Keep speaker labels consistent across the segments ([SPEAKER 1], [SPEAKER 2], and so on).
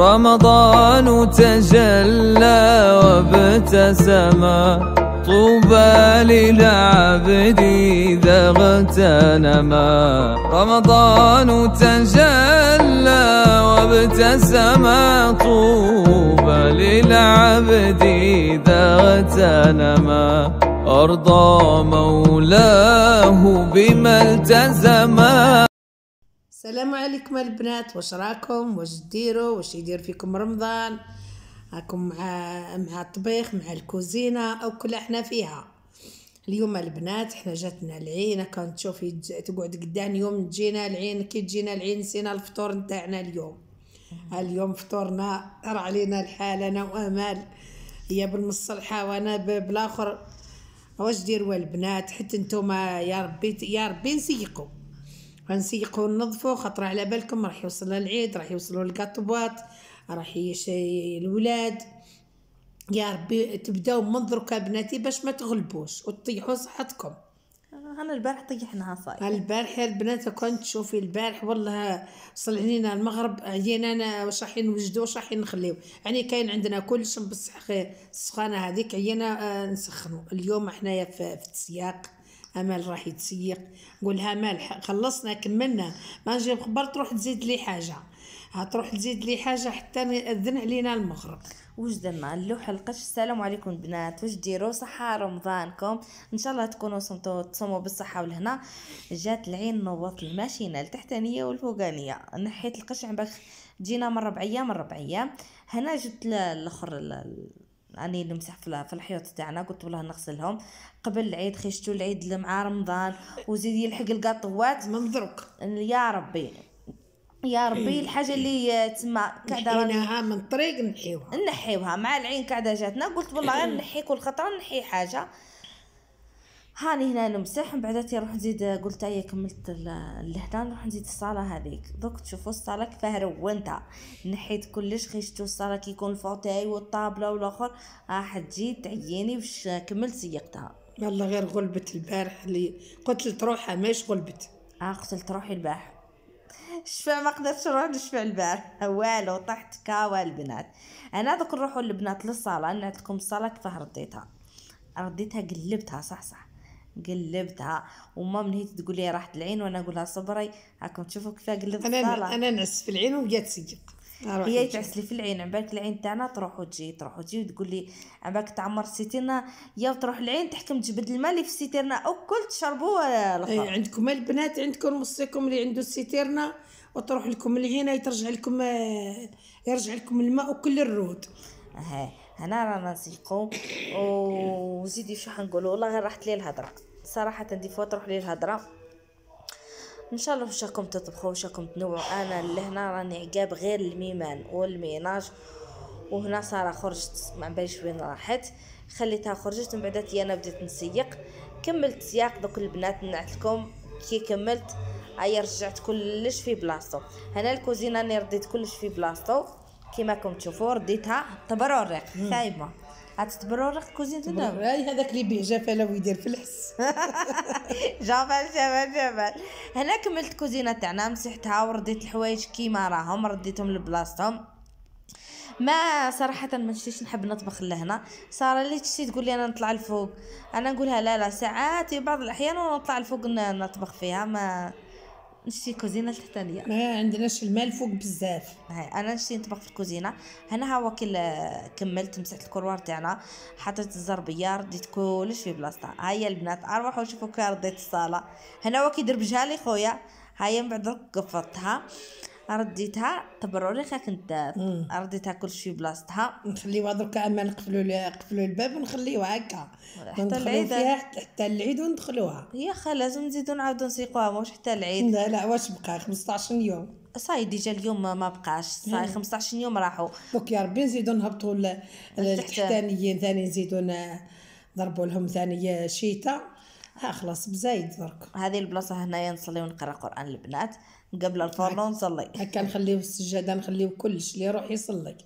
[SPEAKER 1] رمضان تجلى وابتسما طوبى للعبد إذا اغتنما رمضان تجلى وابتسم طوبى للعبد إذا اغتنما أرضى مولاه بما التزم السلام عليكم البنات واش راكم واش ديروا واش يدير فيكم رمضان راكم مع مع الطبيخ مع الكوزينه او كل احنا فيها اليوم البنات حنا جاتنا العين تشوفي تقعد قدام يوم تجينا العين كي تجينا العين نسينا الفطور نتاعنا اليوم اليوم فطورنا راه علينا الحال انا وامال هي بالمصلحه وانا بالاخر واش ديروا البنات حتى نتوما يا ربي يا ربي نسيقوا غنسيقوا ننظفوا خاطر على بالكم راح يوصل العيد راح يوصلوا الكاطوات راح الولاد يا ربي تبداو من دركا بناتي باش ما تغلبوش وتطيحوا صحتكم آه، انا البارح طيحناها صاير البارح البنات كنت تشوفي البارح والله وصل علينا المغرب عينا انا واش راح نوجدو واش راح نخليو يعني كاين عندنا كلش بصح السخانه هذيك عينا آه نسخنو اليوم حنايا في, في السياق امل راح يتسيق قولها مال خلصنا كملنا ما نجيب خبر تروح تزيد لي حاجه هتروح تزيد لي
[SPEAKER 2] حاجه حتى ياذن علينا المغرب وجد مع اللوح القش السلام عليكم البنات واش ديروا صحه رمضانكم ان شاء الله تكونوا صمتوا تصوموا بالصحه والهنا جات العين نوضت الماشينه التحتانيه والفوقانيه نحيت القش عم بخ جينا من ربع ايام من ربع ايام هنا جبت الاخر اني نمسح في الحيوط تاعنا قلت والله نغسلهم قبل العيد خشتو العيد مع رمضان وزيد يلحق القطوات من درك يا ربي يا ربي إيه، الحاجه إيه. اللي تما كعده نحيناها من طريق نحيوها نحيوها مع العين كعده جاتنا قلت والله غير إيه. نحي كل خطره نحي حاجه هاني هنا نمسح من بعد تي نروح نزيد قلت هيا كملت لهنا نروح نزيد الصاله هذيك دوك تشوفوا الصاله كيفاه رونتها نحيت كلش خشتو الصاله كيكون الفوتاي والطابله والاخر راح تجي تعييني باش كملت سيقتها والله غير غلبت البارح اللي قتلت روحها ماش غلبت اه قتلت روحي البارح شفع ما قدرتش نروح نشفع البار والو طحت كاوا البنات انا دوك نروحوا البنات للصالة انا عندكم الصالة كيفاه رديتها رديتها قلبتها صح صح قلبتها وما من هي تقول لي راحت العين وانا نقولها صبري راكم تشوفوا كيف قلبت انا الصالة انا نعس في العين وجات سجق
[SPEAKER 1] هي تعس
[SPEAKER 2] لي في العين عبالك العين تاعنا تروح وتجي تروح وتجي وتقول لي عبالك تعمر سيتينا يا تروح العين تحكم تجبد الماء اللي في سيتيرنا او كل تشربوه آه، إيه، عندكم
[SPEAKER 1] البنات عندكم مصيكم اللي عنده سيتيرنا وتروح لكم لهنا يترجع لكم آه،
[SPEAKER 2] يرجع لكم الماء وكل الرود اها هنا رانا نسيقو وزيدي شو حنقولوا والله غير راحت لي الهضره صراحه دي فوا تروح لي الهضره ان شاء الله وشاكم تطبخوا وشاكم تنوعوا انا لهنا راني عقاب غير الميمان والميناج وهنا ساره خرجت ما باليش وين راحت خليتها خرجت من بعد انا بديت نسيق كملت سياق دوك البنات نعت لكم كي كملت هيا رجعت كلش في بلاصتو هنا الكوزينه اللي رديت كلش في بلاصتو كما كنتم تشوفوا رديتها تبرورق خايبه غتتبرورق كوزينه هاي هذاك اللي بيه جفله ويدير فلحس جبل جبل جبل هنا كملت كوزينه تاعنا مسحتها ورديت الحوايج كيما راهم رديتهم لبلاصتهم ما صراحة ما شتيش نحب نطبخ لهنا سارة اللي تشتي تقول لي انا نطلع الفوق انا نقولها لا لا ساعات بعض الاحيان ونطلع الفوق نطبخ فيها ما نشتي الكوزينه التحتانيه ما عندناش المال فوق بزاف انا نشتي نطبخ في الكوزينه هنا هو كي كملت مسحت الكروار تاعنا حطيت الزربيه رديت كلش في بلاصتها هيا البنات اروحوا شوفوا كي رديت الصاله هنا هو كيدربجها لي خويا هيا من بعد قفطتها رديتها لي خا كنت رديتها كلشي بلاصتها نخليوها دركا اما نقفلوا نقفلوا الباب ونخليوها
[SPEAKER 1] هكا حتى العيد حتى العيد وندخلوها يا خا لازم نزيدو نعاودو نسيقوها واش حتى العيد لا لا واش بقى 15 يوم صاي ديجا اليوم ما بقاش صاي 15 يوم راحوا دوك يا ربي نزيدو نهبطوا التحتانيين ثاني نزيدو نضربو لهم ثاني شيتا ها خلاص بزايد درك هذه البلاصه هنايا
[SPEAKER 2] نصلي ونقرا قران البنات قبل الفرن ونصلي هكا نخليو السجاده نخليه كلش اللي يروح يصلي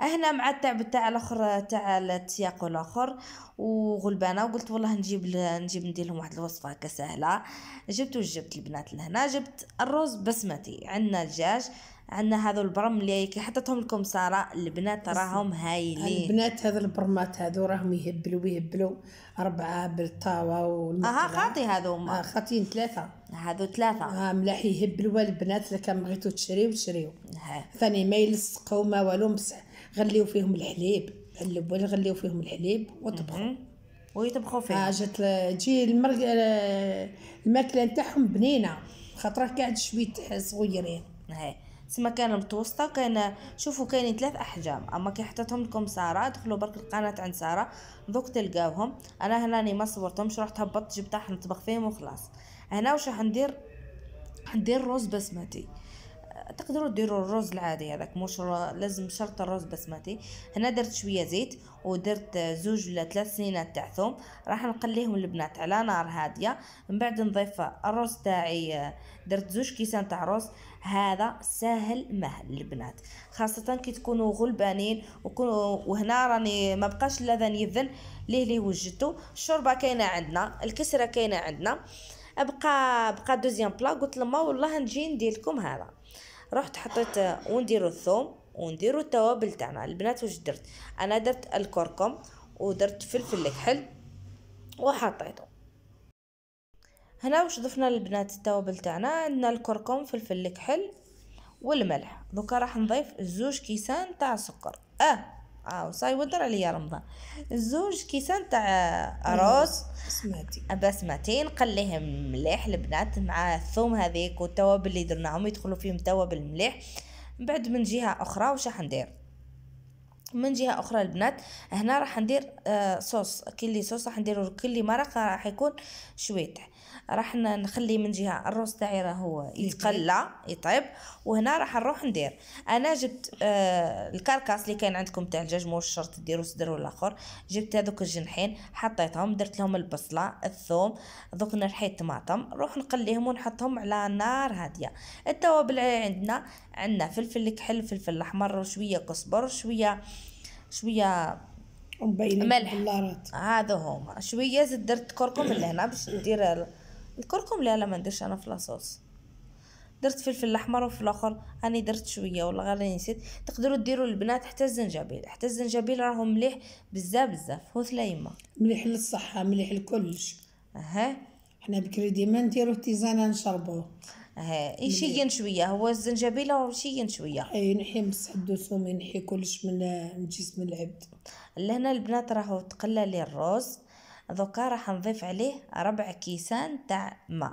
[SPEAKER 2] هنا مع التعب تاع الاخر تاع التياق الاخر وغلبانه وقلت والله نجيب نجيب ندير لهم واحد الوصفه هكا سهله جبت وجبت البنات لهنا جبت الرز بسمتي عندنا دجاج عندنا هذو البرم اللي كي حطتهم لكم ساره البنات راهم هايلين البنات
[SPEAKER 1] هذو البرمات هذو راهم يهبلوا ويهبلوا اربعه بالطاوه والمقرة. اها خاطي هذو آه خاطين ثلاثه هذو ثلاثه اه ملاح يهبلوا البنات اللي كان بغيتو تشريو تشريو ثاني ما يلصقوا ما والو بصح غليو فيهم الحليب الاول غليو فيهم الحليب وطبخوا ويطبخوا فيه اه جات تجي المرق... آه، الماكله نتاعهم
[SPEAKER 2] بنينه خاطر كاع شويه صغيرين هي. سما كان متوسطه كان شوفوا كاين ثلاث احجام اما كي حطيتهم لكم ساره دخلوا برك القناه عند ساره دوك تلقاوهم انا هناني ما صورتهمش رحت هبطت جبت طاح نطبخ فيهم وخلاص هنا واش راح ندير ندير رز بسمتي تقدروا ديروا الرز العادي هذاك مش لازم شرط الرز بسمتي هنا درت شويه زيت ودرت زوج ولا ثلاث سنينات تاع ثوم راح نقليهم البنات على نار هاديه من بعد نضيف الرز تاعي درت زوج كيسان تاع رز هذا ساهل مهل البنات خاصه كي تكونوا غلبانين وهنا راني ما بقاش لاذان يذن ليه ليه وجدتو الشوربه كاينه عندنا الكسره كاينه عندنا بقى بقى دوزيام بلا قلت لما والله نجي ندير لكم هذا رحت حطيت ونديرو الثوم ونديرو التوابل تاعنا البنات واش درت انا درت الكركم ودرت فلفل الكحل وحطيته هنا واش ضفنا البنات التوابل تاعنا عندنا الكركم فلفل الكحل والملح دوكا راح نضيف زوج كيسان تاع سكر اه اه صاي ودر عليا رمضان زوج كيسان تاع آه، روز بسماتي بسمتين قال لهم مليح البنات مع الثوم هذيك والتوابل اللي درناهم يدخلوا فيهم توابل مليح بعد من جهه اخرى واش راح ندير من جهه اخرى البنات هنا راح ندير آه صوص كيلي صوص راح نديرو كيلي مرق راح يكون شويت راح نخلي من جهه الروس تاعي راهو يتقلى يطيب وهنا راح نروح ندير انا جبت آه، الكركاس اللي كان عندكم تاع الدجاج مو شرط ديروا صدر ولا اخر جبت هذوك الجنحين حطيتهم درت لهم البصله الثوم دوك نرحيت طماطم نروح نقليهم ونحطهم على نار هاديه التوابل عندنا عندنا فلفل كحل فلفل احمر شويه كزبر شويه شويه ملح هذا هما شويه زد درت كركم اللي هنا باش ندير الكركم لا لا ما نديرش انا في لاصوص درت فلفل احمر وفي الاخر اني درت شويه ولا غير نسيت تقدروا ديروا البنات حتى الزنجبيل حتى الزنجبيل راهو مليح بزاف بزاف هو ثلايمه
[SPEAKER 1] مليح للصحه مليح لكلش اها حنا بكري ديما نديرو تيزانه نشربوه يشين شويه هو الزنجبيل يشين شويه اي ينحي مسح
[SPEAKER 2] الدسوم ينحي كلش من جسم العبد لهنا البنات راهو تقلى لي الروز دوكا راح نضيف عليه ربع كيسان تاع ماء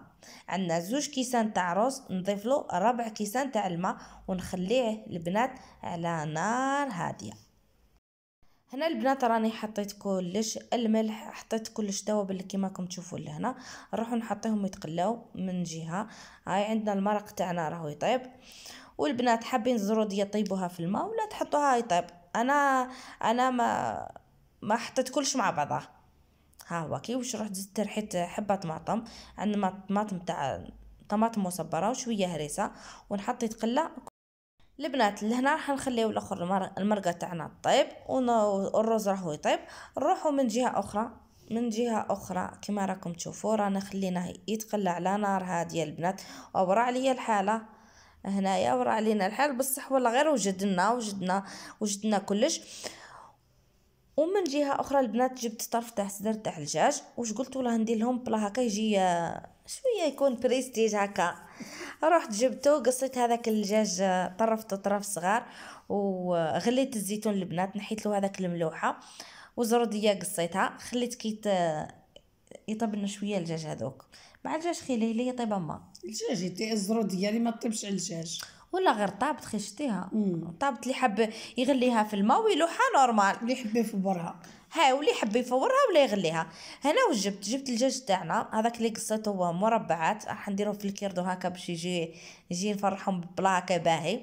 [SPEAKER 2] عندنا زوج كيسان تاع رز نضيف له ربع كيسان تاع الماء ونخليه البنات على نار هاديه هنا البنات راني حطيت كلش الملح حطيت كلش كيما راكم تشوفوا لهنا نروحوا نحطيهم يتقلاو من جهه هاي عندنا المرق تاعنا راهو يطيب والبنات حابين الزروديه طيبوها في الماء ولا تحطوها يطيب انا انا ما ما حطيت كلش مع بعضها ها هو كي واش رحت زدت ريحه حبه طماطم عندنا طماطم تاع طماطم مصبره وشويه هريسه ونحط يتقلى البنات لهنا راح نخليو الاخر المرقه تاعنا طيب والرز راهو يطيب نروحو من جهه اخرى من جهة أخرى كما راكم تشوفوا رانا خليناه يتقلى على نار هادية البنات وبرا عليا الحالة هنايا ورا علينا الحال بصح ولا غير وجدنا وجدنا وجدنا كلش ومن جهه اخرى البنات جبت طرف تاع صدر تاع الدجاج واش قلت والله ندير لهم بلا هكا يجي آه، شويه يكون بريستيج هكا رحت جبته قصيت هذاك الدجاج طرفته آه، طرف صغار وغليت الزيتون البنات نحيت له هذاك الملوحه وزرديه قصيتها خليت كي آه، يطيب لنا شويه الدجاج هذوك مع الدجاج خليه اللي يطيب ما الدجاج يطيب الزروديه اللي ما طيبش على الدجاج ولا غير طابت خشتيها طابت اللي حب يغليها في الماء ويلوحها نورمال اللي حبي في برها ها واللي يحب يفورها ولا يغليها هنا وجبت جبت جبت الدجاج تاعنا هذاك اللي قصيتو هو مربعات راح نديرو في الكيردو هكا باش يجي يجي نفرحهم بلا باهي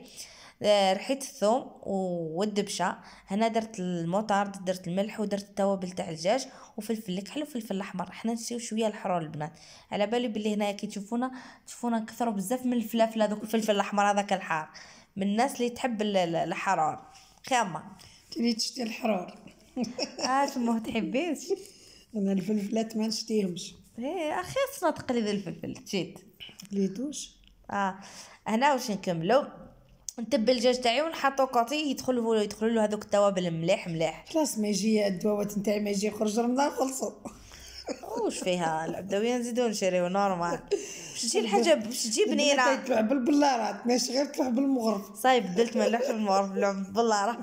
[SPEAKER 2] آه، ريحه الثوم والدبشه هنا درت الموطارد درت الملح ودرت التوابل تاع الدجاج وفلفل الكحل وفلفل الاحمر حنا نسيو شويه الحرور البنات على بالي بلي هنايا كي تشوفونا تشوفونا كثروا بزاف من الفلافل هذوك الفلفل الاحمر هذاك الحار من الناس اللي تحب الحرار خامه تريد تشتي الحرار اه ما تحبيش انا الفلفلات ما نشتيهمش ايه اخي خصنا تقليد الفلفل تشيت ليتوش اه هنا واش نكملو نتبل الدجاج تاعي ونحطو كوتي يدخل يدخلوا له هذوك التوابل مليح مليح خلاص ما يجي
[SPEAKER 1] الدواوات نتاعي ما يجي يخرج رمضان
[SPEAKER 2] خلصوا واش فيها العبدويه نزيدو نشريو نورمال باش تجي الحاجه باش تجي بنينه تطلع بالبلارات ماشي غير تطلع بالمغرب صايب بدلت ما نلعبش بالمغرب بالبلاره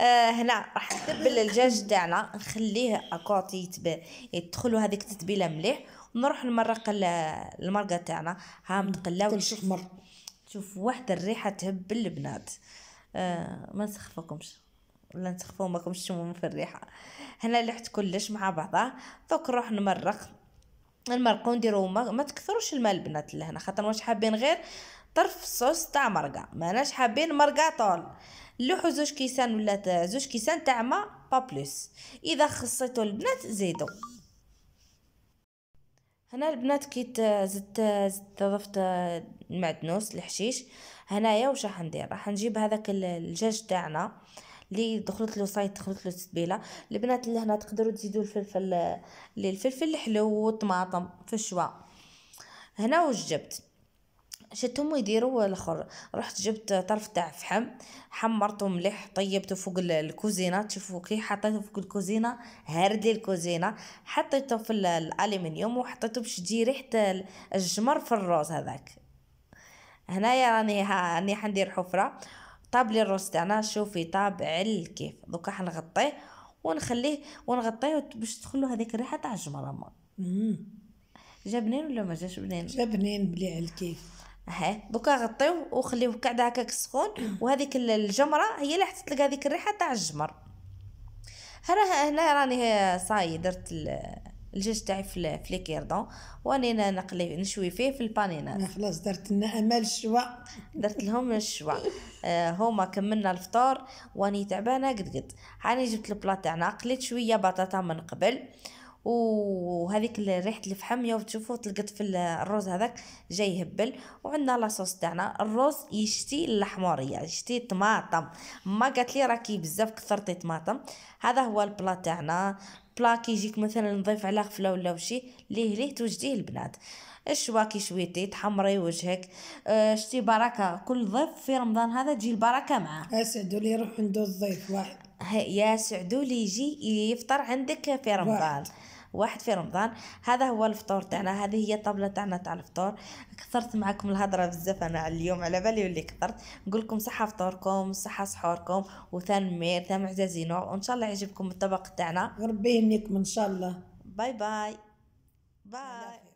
[SPEAKER 2] آه هنا راح نتبل الدجاج تاعنا نخليه اكوط يتب... يدخلوا هذيك التتبيله مليح ونروح المرقه المرقه تاعنا ها متقله مر تشوف واحد الريحه تهبل البنات آه ما نسخفكمش ولا نسخفو ماكمش تشموا في الريحه هنا لحت كلش مع بعضها دوك نروح نمرق المرق ونديرو ما, ما تكثروش الماء البنات لهنا خاطر واش حابين غير طرف صوص تاع مرقة ماناش حابين مرقة طول لوحو زوج كيسان ولا زوج كيسان تاع ما با بلوس اذا خصيتو البنات زيدو هنا البنات كي زدت زدت ضفت المعدنوس الحشيش هنايا واش راح ندير راح نجيب هذاك الدجاج تاعنا اللي دخلت له صايت دخلت له التتبيله البنات اللي هنا تقدروا تزيدوا الفلفل الفلفل الحلو والطماطم في الشوا هنا وش جبت شتهم يديروا الاخر رحت جبت طرف تاع فحم حمرته مليح طيبته فوق الكوزينه تشوفوا كي حطيته فوق الكوزينه هارد لي الكوزينه حطيته في الالومنيوم وحطيته باش تجي ريحه الجمر في الروز هذاك هنايا راني راني حندير حفره طاب لي الروز تاعنا شوفي طاب على كيف دوكا حنغطيه ونخليه ونغطيه باش تدخلو هذيك الريحه تاع الجمر جا بنين ولا ما جاش بنين جا بنين بلي على الكيف اهي دوكا غطيوه وخليوه قاعد هكاك سخون وهذيك الجمره هي اللي حتطلق هذيك الريحه تاع الجمر راه هنا راني صاي درت الجاج تاعي في لي ليكيردون وانا نقلي نشوي فيه في البانينات خلاص درت لنا امال الشوا درت لهم الشوا آه، هما كملنا الفطور واني تعبانه قد قد هاني جبت البلا تاعنا قليت شويه بطاطا من قبل وهذيك ريحه الفحم يوم تشوفوا تلقط في الرز هذاك جاي يهبل وعندنا لاصوص تاعنا الرز يشتي الحموريه يشتي طماطم ما قالت لي راكي بزاف كثرتي طماطم هذا هو البلا تاعنا بلا كيجيك مثلا نضيف على غفله ولا وشي ليه ليه توجديه البنات الشواكي شويتي تحمري وجهك أه، شتي بركه كل ضيف في رمضان هذا تجي البركه معاه اسعدوا لي يروح عنده الضيف واحد يا سعدو اللي يجي يفطر عندك في رمضان واحد في رمضان هذا هو الفطور تاعنا هذه هي الطبله تاعنا تاع الفطور كثرت معكم الهضره بزاف انا اليوم على بالي واللي كثرت نقول لكم صحه فطوركم صحه سحوركم وثان مير ثان معززينو وان شاء الله يعجبكم الطبق تاعنا ربي يهنيكم ان شاء الله باي باي باي